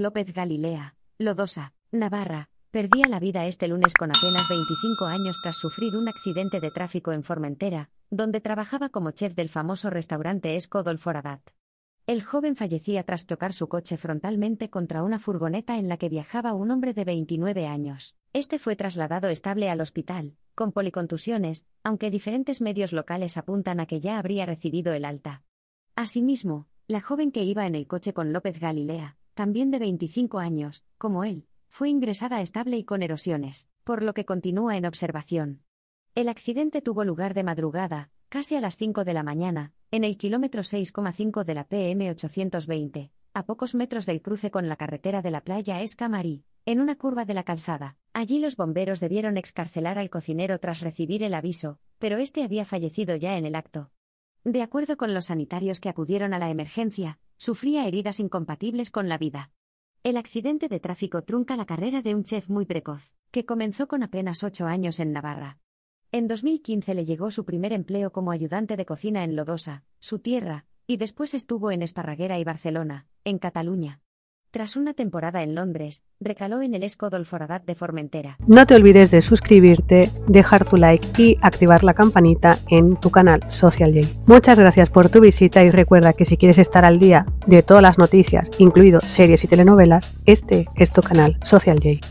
López Galilea, Lodosa, Navarra, perdía la vida este lunes con apenas 25 años tras sufrir un accidente de tráfico en Formentera, donde trabajaba como chef del famoso restaurante Escodol Foradat. El joven fallecía tras tocar su coche frontalmente contra una furgoneta en la que viajaba un hombre de 29 años. Este fue trasladado estable al hospital, con policontusiones, aunque diferentes medios locales apuntan a que ya habría recibido el alta. Asimismo, la joven que iba en el coche con López Galilea, también de 25 años, como él, fue ingresada estable y con erosiones, por lo que continúa en observación. El accidente tuvo lugar de madrugada, casi a las 5 de la mañana, en el kilómetro 6,5 de la PM 820, a pocos metros del cruce con la carretera de la playa Escamarí, en una curva de la calzada. Allí los bomberos debieron excarcelar al cocinero tras recibir el aviso, pero este había fallecido ya en el acto. De acuerdo con los sanitarios que acudieron a la emergencia, sufría heridas incompatibles con la vida. El accidente de tráfico trunca la carrera de un chef muy precoz, que comenzó con apenas ocho años en Navarra. En 2015 le llegó su primer empleo como ayudante de cocina en Lodosa, su tierra, y después estuvo en Esparraguera y Barcelona, en Cataluña. Tras una temporada en Londres, recaló en el Escodol Foradat de Formentera. No te olvides de suscribirte, dejar tu like y activar la campanita en tu canal Social J. Muchas gracias por tu visita y recuerda que si quieres estar al día de todas las noticias, incluido series y telenovelas, este es tu canal Social J.